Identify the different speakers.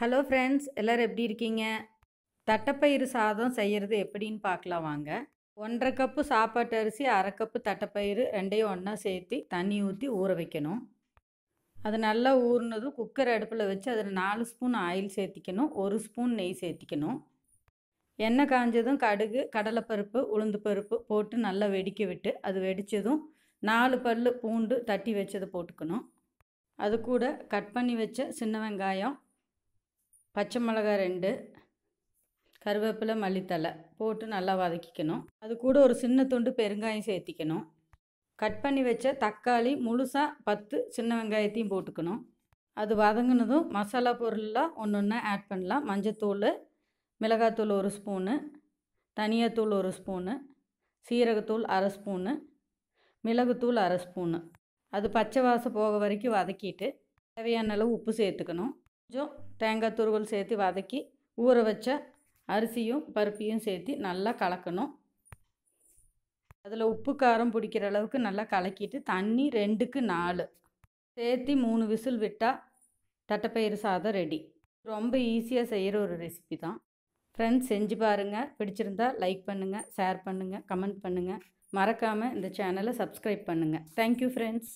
Speaker 1: hello friends எல்லோரும் எப்படி இருக்கீங்க தட்டைப்பயிறு சாதம் செய்கிறது எப்படின்னு பார்க்கலாம் வாங்க ஒன்றரை கப்பு சாப்பாட்டு அரிசி அரை கப்பு தட்டைப்பயிறு ரெண்டையும் ஒன்றா சேர்த்து தண்ணி ஊற்றி ஊற வைக்கணும் அது நல்லா ஊறினதும் குக்கர் அடுப்பில் வச்சு அதில் நாலு ஸ்பூன் ஆயில் சேர்த்திக்கணும் ஒரு ஸ்பூன் நெய் சேர்த்திக்கணும் எண்ணெய் காஞ்சதும் கடுகு கடலைப்பருப்பு உளுந்து பருப்பு போட்டு நல்லா வெடிக்க விட்டு அது வெடித்ததும் நாலு பல் பூண்டு தட்டி வச்சதை போட்டுக்கணும் அது கூட கட் பண்ணி வச்ச சின்ன வெங்காயம் பச்சை மிளகாய் ரெண்டு கருவேப்பிலை மல்லித்தலை போட்டு நல்லா வதக்கிக்கணும் அது கூட ஒரு சின்ன துண்டு பெருங்காயம் சேர்த்திக்கணும் கட் பண்ணி வச்ச தக்காளி முழுசாக பத்து சின்ன வெங்காயத்தையும் போட்டுக்கணும் அது வதங்கினதும் மசாலா பொருளெலாம் ஒன்று ஒன்றா ஆட் பண்ணலாம் மஞ்சத்தூள் மிளகாத்தூள் ஒரு ஸ்பூனு தனியாத்தூள் ஒரு ஸ்பூனு சீரகத்தூள் அரை ஸ்பூனு மிளகுத்தூள் அரை ஸ்பூனு அது பச்சை வாசம் போக வரைக்கும் வதக்கிட்டு தேவையான அளவு உப்பு சேர்த்துக்கணும் கொஞ்சம் தேங்காய் துருவல் சேர்த்து வதக்கி ஊற வச்ச அரிசியும் பருப்பியும் சேர்த்து நல்லா கலக்கணும் அதில் உப்பு காரம் பிடிக்கிற அளவுக்கு நல்லா கலக்கிட்டு தண்ணி ரெண்டுக்கு நாலு சேர்த்து மூணு விசில் விட்டால் தட்டைப்பயிறு சாதம் ரெடி ரொம்ப ஈஸியாக செய்கிற ஒரு ரெசிபி தான் ஃப்ரெண்ட்ஸ் செஞ்சு பாருங்கள் பிடிச்சிருந்தா லைக் பண்ணுங்கள் ஷேர் பண்ணுங்கள் கமெண்ட் பண்ணுங்கள் மறக்காமல் இந்த சேனலை சப்ஸ்கிரைப் பண்ணுங்கள் தேங்க்யூ ஃப்ரெண்ட்ஸ்